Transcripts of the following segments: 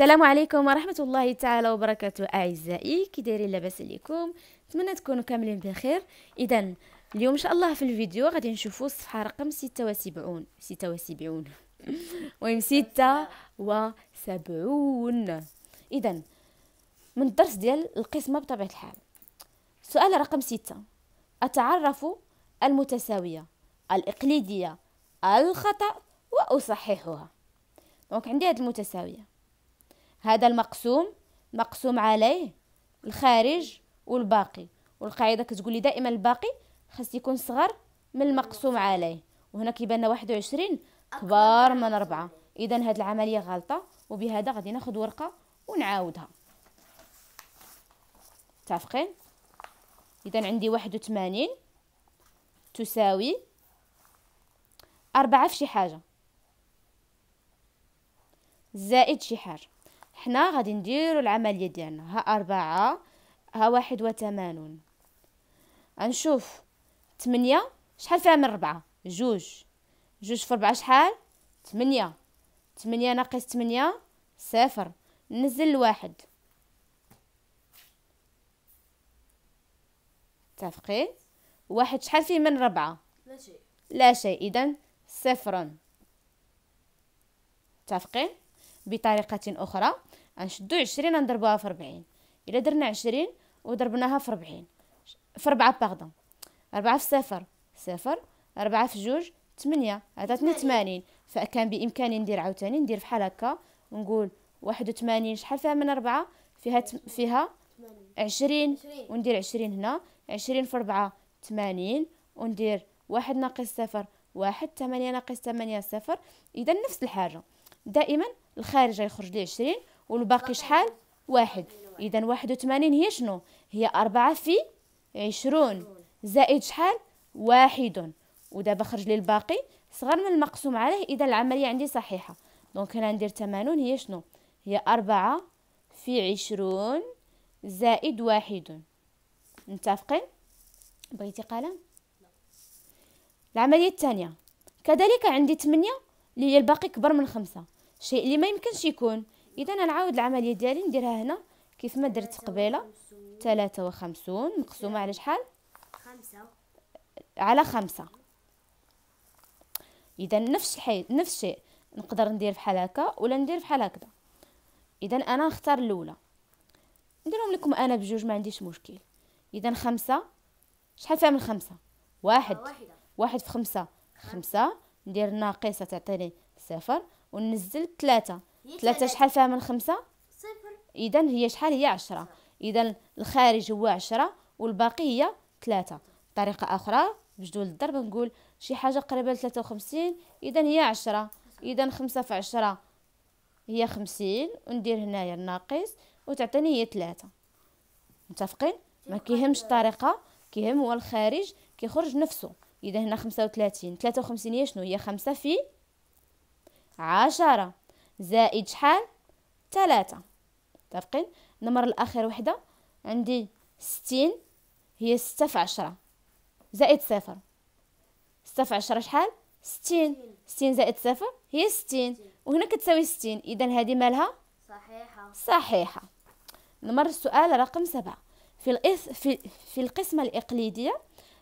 السلام عليكم ورحمة الله تعالى وبركاته أعزائي كي دايرين لاباس عليكم نتمنى تكونوا كاملين بخير إذا اليوم إن شاء الله في الفيديو غادي نشوفوا الصفحة رقم ستة وسبعون ستة وسبعون المهم ستة وسبعون إذا من الدرس ديال القسمة بطبيعة الحال سؤال رقم ستة أتعرف المتساوية الإقليدية الخطأ وأصححها دونك عندي هاد المتساوية هذا المقسوم مقسوم عليه الخارج والباقي والقاعده كتقول لي دائما الباقي خاص يكون صغر من المقسوم عليه وهنا كيبان لنا 21 كبار من 4 اذا هذه العمليه غلطه وبهذا غادي ناخذ ورقه ونعاودها متفقين اذا عندي 81 تساوي أربعة في شي حاجه زائد شي حاجه حنا غادي نديرو العمليه ديالنا ها أربعة ها واحد وثمانون غنشوف تمنية شحال فيها من ربعة جوج جوج في ربعة شحال تمنية تمنية ناقص تمنية صفر نزل لواحد متفقين واحد شحال فيه من ربعة لا شيء لا شيء اذا صفر متفقين بطريقة أخرى غنشدو عشرين غنضربوها في ربعين إلا درنا عشرين وضربناها في ربعين في ربعة باغدون ربعة في صفر صفر ربعة في جوج تمنية عطاتني تمانين فكان بإمكاني ندير عاوتاني ندير بحال هكا ونقول واحد وثمانين شحال فيها من ربعة فيها تم فيها عشرين وندير عشرين هنا عشرين في ربعة تمانين وندير واحد ناقص صفر واحد تمانية ناقص تمانية صفر إذا نفس الحاجة دائما الخارج يخرج لي 20 والباقي شحال واحد اذا 81 هي شنو هي 4 في 20 زائد شحال واحد ودابا خرج لي الباقي صغر من المقسوم عليه اذا العمليه عندي صحيحه دونك هنا ندير 80 هي شنو هي 4 في 20 زائد واحد متفقين بغيتي قلم العمليه الثانيه كذلك عندي 8 اللي هي الباقي كبر من 5 شيء اللي ما يمكنش يكون اذا نعاود العمليه ديالي نديرها هنا كيف ما درت قبيله 53 مقسومه على شحال خمسة على خمسة اذا نفس الحي نفس الشيء نقدر ندير بحال هكا ولا ندير بحال هكذا اذا انا نختار الاولى نديرهم لكم انا بجوج ما عنديش مشكل اذا خمسة شحال فيها من خمسة واحد واحد في خمسة خمسة ندير ناقصة تعطيني صفر وننزل ثلاثة ثلاثة شحال فيها من خمسة صفر إذا هي شحال هي عشرة إذا الخارج هو عشرة والباقي هي ثلاثة طريقة أخرى بجدول الضرب نقول شي حاجة قريبة لثلاثة وخمسين إذا هي عشرة إذا خمسة في عشرة هي خمسين وندير هنايا الناقص وتعطيني هي ثلاثة متفقين ما كيهمش الطريقة كيهم هو الخارج كيخرج نفسه إذا هنا خمسة وثلاثين ثلاثة وخمسين هي شنو هي خمسة في عشرة زائد شحال ثلاثة متفقين النمر الأخير وحدة عندي ستين هي ستة في عشرة زائد صفر ستة في عشرة شحال ستين ستين زائد صفر هي ستين وهنا كتساوي ستين إذا هذه مالها صحيحة صحيحة نمر السؤال رقم سبعة في, الإث... في... في القسمة الإقليدية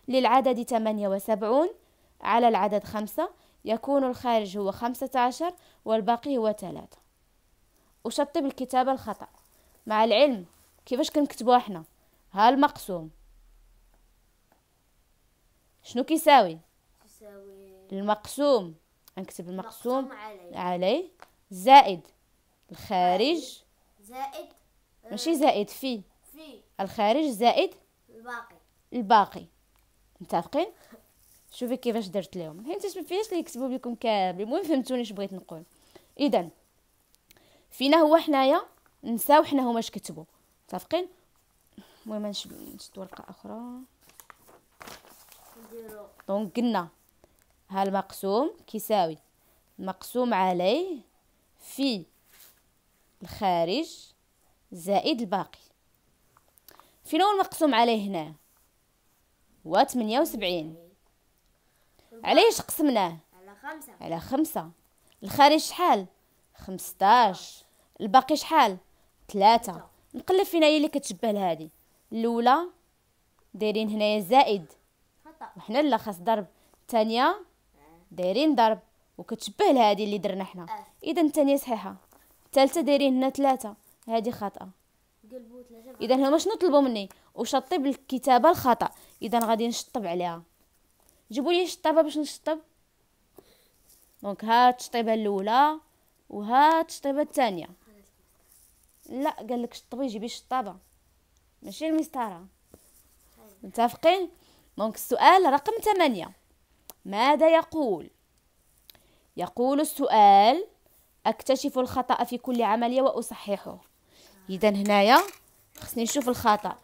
للعدد وسبعون على العدد خمسة يكون الخارج هو خمسة عشر والباقي هو ثلاثة وشطب الكتابة الخطأ مع العلم كيفاش كنكتبوها احنا ها المقسوم شنو كيساوي المقسوم نكتب المقسوم عليه علي. زائد الخارج زائد آه، ماشي زائد في في الخارج زائد الباقي الباقي متفقين شوفي كيفاش درت لهم حيت ما فيهاش اللي يكتبوا لكم كامل المهم فهمتوني اش بغيت نقول اذا فينا هو حنايا نساو حنا هما اش كتبوا متفقين المهم نشد ورقه اخرى دونك قلنا ها المقسوم كيساوي المقسوم عليه في الخارج زائد الباقي فين هو المقسوم عليه هنا هو 78 علاش قسمناه على خمسة على خمسة الخارج شحال خمسطاش الباقي شحال ثلاثة نقلب فينا هي اللي كتشبه لهادي الاولى دايرين هنايا زائد وحنا لا خاص ضرب الثانيه دايرين ضرب وكتشبه لهادي اللي درنا حنا أه. اذا الثانيه صحيحه الثالثه دايرين هنا ثلاثه هادي خاطئه اذا هما شنو طلبوا مني وشطب الكتابه الخطا اذا غادي نشطب عليها جيبوا لي الشطابه باش نشطب دونك ها التشطيبه الاولى وها التشطيبه الثانيه لا قال لك شطبي جيبي الشطابه ماشي المسطره متفقين دونك السؤال رقم ثمانية ماذا يقول يقول السؤال اكتشف الخطا في كل عمليه واصححه اذا هنايا خصني نشوف الخطا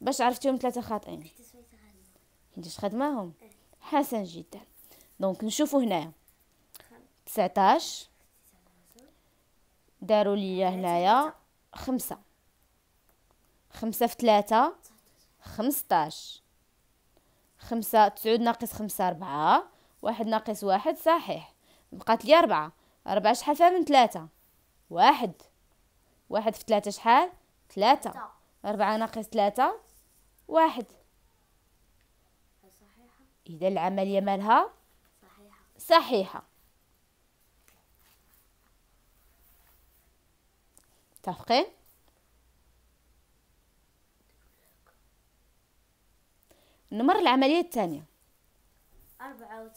باش عرفتيهم ثلاثه خاطئين حيت خدمهم إيه. حسن جدا دونك نشوفوا هنايا 19 داروا لي هنايا خمسة خمسة في تلاتة خمسطاش خمسة تسعود ناقص خمسة ربعة واحد ناقص واحد صحيح بقات لي ربعة ربعة شحال فيها من تلاتة واحد واحد في تلاتة شحال تلاتة ربعة ناقص تلاتة واحد إذا العملية مالها صحيحة متفقين نمر العملية الثانية أربعة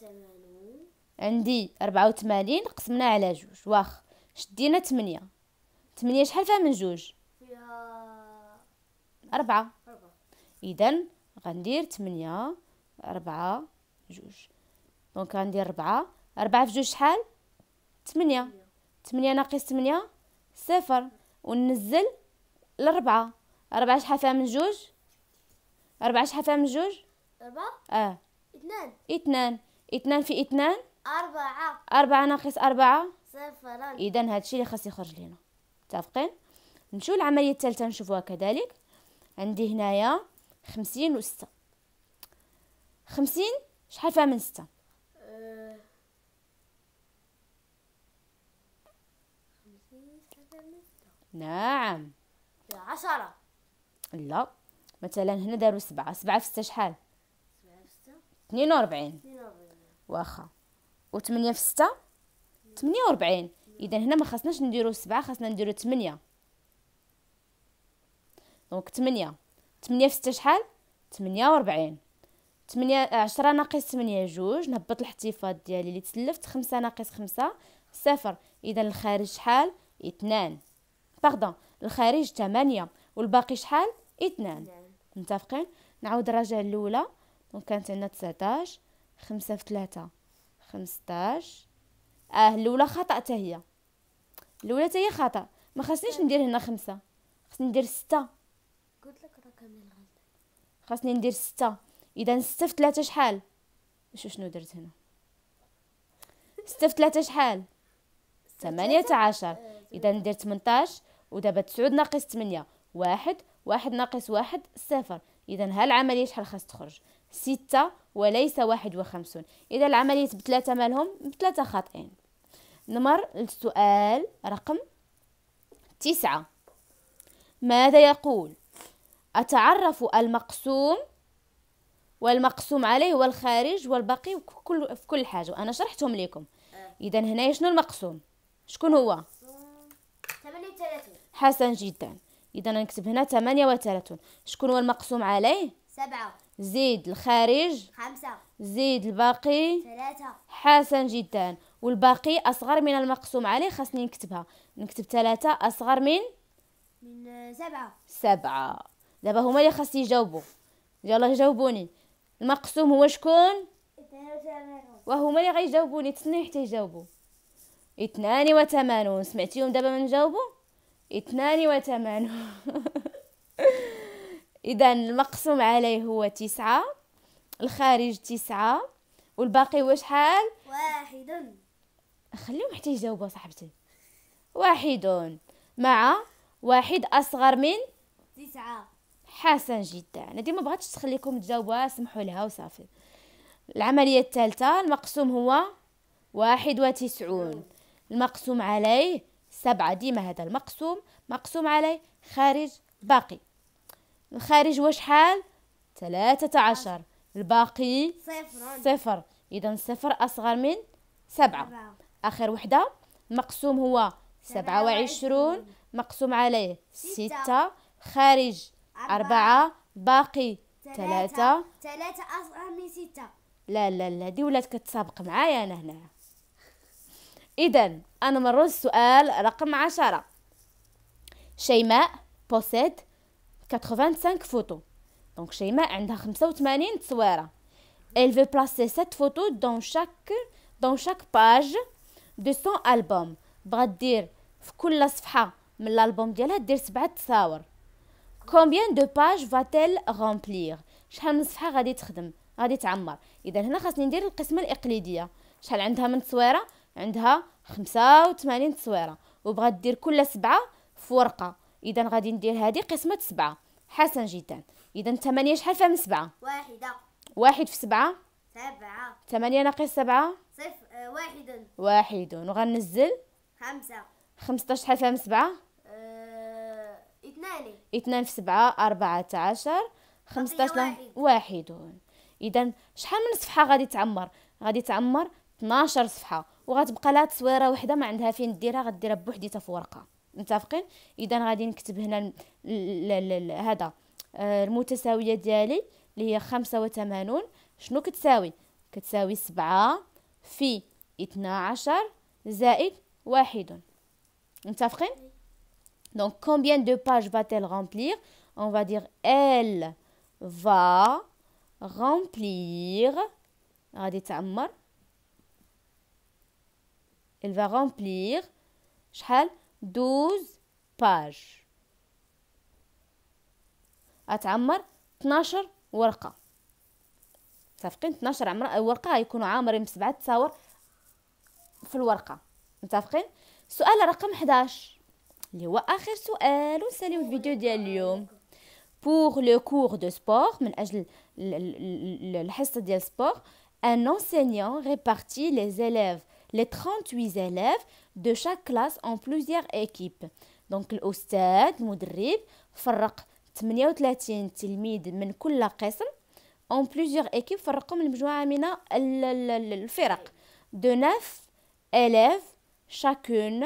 عندي أربعة وثمانين قسمنا على جوج واخ شدينا تمنية تمنية شحال فيها من جوج فيها أربعة, أربعة. إذا غندير ثمانية أربعة جوج دونك غندير ربعة ربعة في جوج شحال تمنية تمنية ناقص تمنية صفر وننزل لربعة ربعة شحال فيها من جوج ربعة شحال فيها من جوج أربعة اه اثنان اثنان اثنان في اثنان أربعة أربعة ناقص أربعة صفر إذا هادشي اللي خاص يخرج لينا متفقين نمشيو للعملية الثالثة نشوفوها كذلك عندي هنايا خمسين وستة خمسين شحال فيها من ستة نعم عشرة لا مثلا هنا داروا سبعة سبعة في ستة شحال اثنين واربعين واخا وثمانية في ستة ثمانية واربعين إذا هنا ما خصناش نديرو سبعة خصنا نديرو ثمانية دونك ثمانية ثمانية في ستة شحال ثمانية واربعين 8 10 ناقص 8 جوج نهبط الاحتفاظ ديالي اللي تسلفت 5 ناقص 5 صفر اذا الخارج شحال 2 باردون الخارج 8 والباقي شحال 2 متفقين نعاود الرجعه الاولى دونك كانت عندنا 19 5 في 3 15 اه الاولى خطا حتى هي الاولى حتى هي خطا ما خاصنيش ندير هنا 5 خاصني ندير 6 قلت لك راه كامل غلط خاصني ندير 6 اذا ستة في ثلاثة شحال شو شنو درت هنا ستة في ثلاثة شحال ثمانية عشر آه، اذا ندير 18 ودابا تسعود ناقص 8 واحد واحد ناقص واحد صفر اذا ها العمليه شحال خاص تخرج ستة وليس واحد وخمسون اذا العمليه بثلاثه مالهم بثلاثه خاطئين نمر السؤال رقم تسعة ماذا يقول أتعرف المقسوم والمقسوم عليه والخارج والباقي وكل في كل حاجه وانا شرحتهم لكم آه. اذا هنا شنو المقسوم شكون هو 38 حسن جدا اذا نكتب هنا 38 شكون هو المقسوم عليه 7 زيد الخارج 5 زيد الباقي 3 حسن جدا والباقي أصغر من المقسوم عليه خاصني نكتبها نكتب 3 أصغر من من 7 7 دابا هما اللي خاص يجاوبوا يلا جاوبوني المقسوم هو شكون وهما اللي غيجاوبوني تسني حتى يجاوبوا اثنان وثمانون سمعتيهم دابا من جاوبوا اثنان وثمانون اذا المقسوم عليه هو تسعة الخارج تسعة والباقي هو شحال واحد خليهم حتى يجاوبوا صاحبتي واحد مع واحد اصغر من تسعة حسن جدا انا ديما بغاتش تخليكم تجاوبوها سمحوا لها وصافي العمليه الثالثه المقسوم هو واحد وتسعون المقسوم عليه سبعة ديما هذا المقسوم مقسوم عليه خارج باقي الخارج هو شحال ثلاثة عشر الباقي صفر صفر إذا صفر أصغر من سبعة آخر وحدة المقسوم هو سبعة وعشرون مقسوم عليه ستة خارج أربعة باقي ثلاثة ثلاثة أصغر من ستة لا لا لا دي ولات كتسابق معايا أنا هنا إذا أنا مروا السؤال رقم عشرة شيماء بوسيد 85 فوتو دونك شيماء عندها 85 تصويرة إل في بلاسي cette فوتو دون شاك دون شاك باج دو سون ألبوم بغات دير في كل صفحة من الالبوم ديالها دير سبعة تصاور كومبيان دو باج فاتيل غومبليغ شحال من صفحه غادي تخدم غادي تعمر اذا هنا خاصني ندير القسمه الاقليديه شحال عندها من تصويره عندها 85 تصويره وبغات دير كل سبعه في ورقه اذا غادي ندير هذه قسمه سبعه حسن جدا اذا 8 شحال فيها من سبعه واحده واحد في سبعه سبعة ثمانية ناقص سبعة صفر واحد واحد وغنزل خمسة خمسطاش شحال فيها من سبعة اثنان في سبعة أربعة عشر خمسطاش واحد إذا شحال من صفحة غادي تعمر غادي تعمر 12 صفحة وغتبقى لها تصويره وحده ما عندها فين ديرها غديرها بوحديتها في ورقه متفقين اذا غادي نكتب هنا هذا آه، المتساويه ديالي اللي هي خمسة وثمانون شنو كتساوي كتساوي سبعة في اثنا عشر زائد واحد متفقين Donc, combien de pages va-t-elle remplir On va dire elle va remplir. Elle va remplir 12 pages. أتعمر 12 ورقة متفقين 12 عمر ورقة يكونوا عامرين بسبعة تصاور في الورقة متفقين السؤال رقم 11 vidéo Pour le cours de sport, un enseignant répartit les élèves. Les 38 élèves de chaque classe en plusieurs équipes. Donc l'أستاذ, le مدرب, فرّق 38 تلاميذ de كل قسم en plusieurs équipes, فرّقهم لمجموعة من الفرق. De 9 élèves chacune.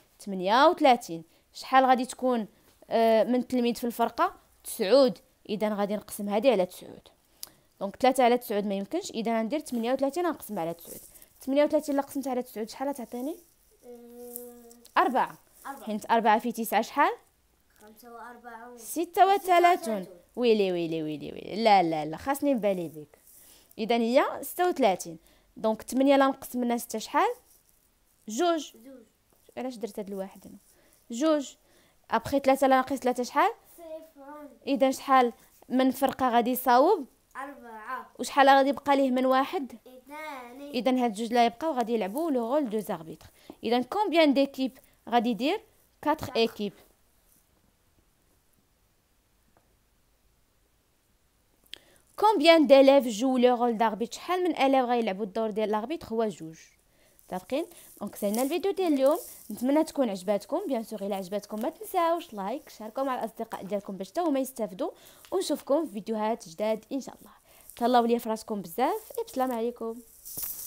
38 شحال غادي تكون آه، من تلميذ في الفرقه تسعود اذا غادي نقسم هذه على تسعود دونك 3 على تسعود ما يمكنش اذا غندير 38 غنقسم على تمنية 38 الا قسمت على تسعود شحال تعطيني أربعة حيت أربعة في تسعة شحال خمسة ستة وثلاثون ويلي ويلي ويلي ويلي لا لا لا خاصني نبالي بيك إذا هي ستة وثلاثين دونك تمنية لنقسم نقسم منها ستة شحال جوج علاش درت هاد الواحد هنا جوج ابخي ثلاثه ناقص ثلاثه شحال صفر اذا شحال من فرقه غادي يصاوب أربعة وشحال غادي يبقى ليه من واحد اثنان اذا هاد جوج لا يبقاو غادي يلعبوا لو رول دو زاربيتر اذا كومبيان ديكيب غادي يدير 4 ايكيب كومبيان ديليف جو لو رول داربيت شحال من الاف غيلعبوا الدور ديال لاربيت هو جوج متفقين دونك سهلنا الفيديو ديال اليوم نتمنى تكون عجباتكم بيان سور الا عجباتكم ما تنساوش لايك شاركوا مع الاصدقاء ديالكم باش حتى هما يستافدوا ونشوفكم في فيديوهات جداد ان شاء الله تهلاو ليا فراسكم بزاف والسلام إيه، عليكم